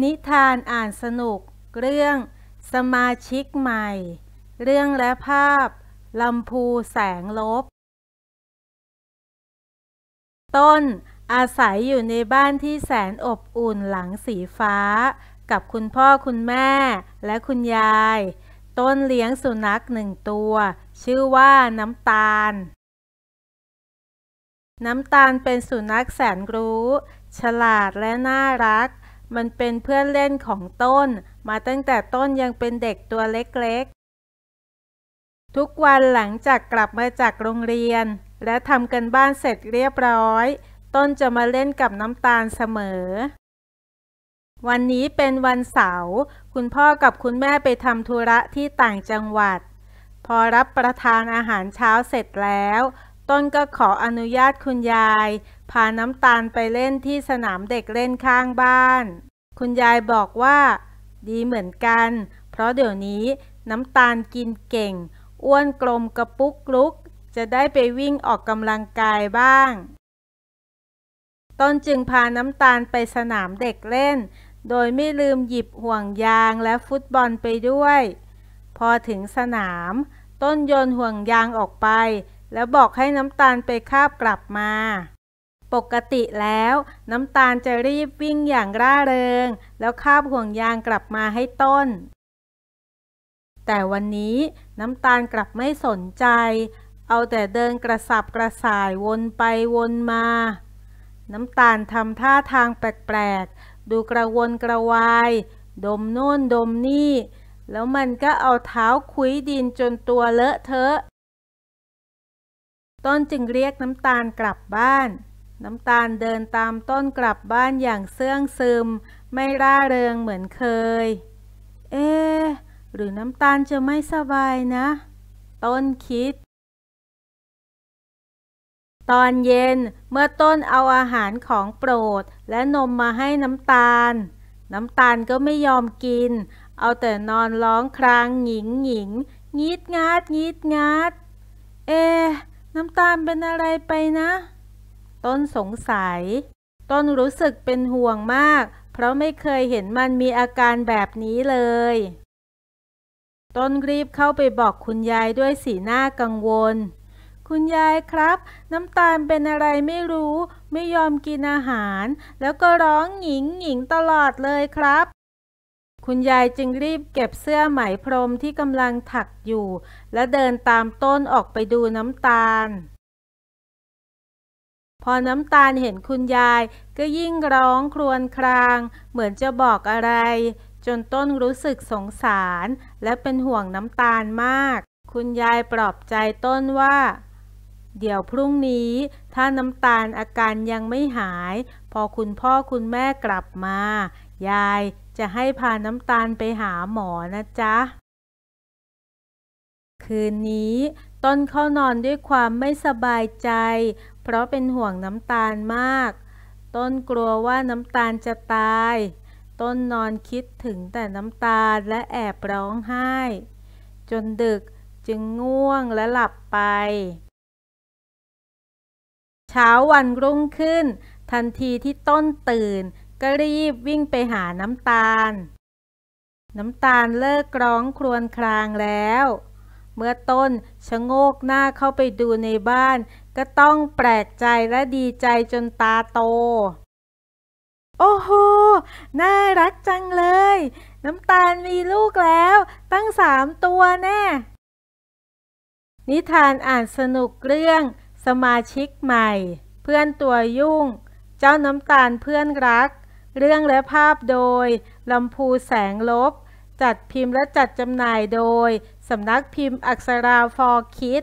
นิทานอ่านสนุกเรื่องสมาชิกใหม่ เรื่องและภาพ ลำพูแสงลบ ต้นอาศัยอยู่ในบ้านที่แสนอบอุ่นหลังสีฟ้า กับคุณพ่อคุณแม่และคุณยาย ต้นเลี้ยงสุนัขหนึ่งตัว ชื่อว่าน้ำตาล น้ำตาลเป็นสุนัขแสนรู้ ฉลาดและน่ารักมันเป็นเพื่อนเล่นของต้น มาตั้งแต่ต้นยังเป็นเด็กตัวเล็กๆ ทุกวันหลังจากกลับมาจากโรงเรียน และทำกันบ้านเสร็จเรียบร้อย ต้นจะมาเล่นกับน้ำตาลเสมอ วันนี้เป็นวันเสาร์คุณพ่อกับคุณแม่ไปทำธุระที่ต่างจังหวัด พอรับประทานอาหารเช้าเสร็จแล้ว ต้นก็ขออนุญาตคุณยายพาน้ำตาลไปเล่นที่สนามเด็กเล่นข้างบ้าน คุณยายบอกว่า ดีเหมือนกัน เพราะเดี๋ยวนี้น้ำตาลกินเก่ง อ้วนกลมกระปุกลุก จะได้ไปวิ่งออกกำลังกายบ้าง ต้นจึงพาน้ำตาลไปสนามเด็กเล่น โดยไม่ลืมหยิบห่วงยางและฟุตบอลไปด้วย พอถึงสนาม ต้นโยนห่วงยางออกไป แล้วบอกให้น้ำตาลไปคาบกลับมาปกติแล้วน้ำตาลจะรีบวิ่งอย่างร่าเริง แล้วคาบห่วงยางกลับมาให้ต้น แต่วันนี้น้ำตาลกลับไม่สนใจ เอาแต่เดินกระสับกระส่ายวนไปวนมา น้ำตาลทำท่าทางแปลกๆ ดูกระวนกระวาย ดมโน่นดมนี่แล้วมันก็เอาเท้าคุ้ยดินจนตัวเลอะเทอะ ต้นจึงเรียกน้ำตาลกลับบ้านน้ำตาลเดินตามต้นกลับบ้านอย่างเสื่องซึม ไม่ร่าเริงเหมือนเคย เอ๊หรือน้ำตาลจะไม่สบายนะ ต้นคิด ตอนเย็นเมื่อต้นเอาอาหารของโปรดและนมมาให้น้ำตาล น้ำตาลก็ไม่ยอมกิน เอาแต่นอนร้องครางหงิงหงิงงีดงาดงีดงาด เอ๊น้ำตาลเป็นอะไรไปนะต้นสงสัย ต้นรู้สึกเป็นห่วงมาก เพราะไม่เคยเห็นมันมีอาการแบบนี้เลย ต้นรีบเข้าไปบอกคุณยายด้วยสีหน้ากังวล คุณยายครับน้ำตาลเป็นอะไรไม่รู้ ไม่ยอมกินอาหาร แล้วก็ร้องหญิงหญิงตลอดเลยครับ คุณยายจึงรีบเก็บเสื้อไหมพรมที่กำลังถักอยู่และเดินตามต้นออกไปดูน้ำตาลพอน้ำตาลเห็นคุณยายก็ยิ่งร้องครวญคราง เหมือนจะบอกอะไร จนต้นรู้สึกสงสาร และเป็นห่วงน้ำตาลมาก คุณยายปลอบใจต้นว่า เดี๋ยวพรุ่งนี้ ถ้าน้ำตาลอาการยังไม่หาย พอคุณพ่อคุณแม่กลับมา ยายจะให้พาน้ำตาลไปหาหมอนะจ๊ะ คืนนี้ ต้นเข้านอนด้วยความไม่สบายใจเพราะเป็นห่วงน้ำตาลมาก ต้นกลัวว่าน้ำตาลจะตาย ต้นนอนคิดถึงแต่น้ำตาลและแอบร้องไห้ จนดึกจึงง่วงและหลับไป เช้าวันรุ่งขึ้น ทันทีที่ต้นตื่นก็รีบวิ่งไปหาน้ำตาล น้ำตาลเลิกร้องครวญครางแล้ว เมื่อต้นชะโงกหน้าเข้าไปดูในบ้านก็ต้องแปลกใจและดีใจจนตาโต โอ้โห น่ารักจังเลย น้ำตาลมีลูกแล้ว ตั้งสามตัวแน่ นิทานอ่านสนุกเรื่อง สมาชิกใหม่ เพื่อนตัวยุ่ง เจ้าน้ำตาลเพื่อนรัก เรื่องและภาพโดย ลำพูแสงลบ จัดพิมพ์และจัดจำหน่ายโดยสำนักพิมพ์อักษราฟอร์คิด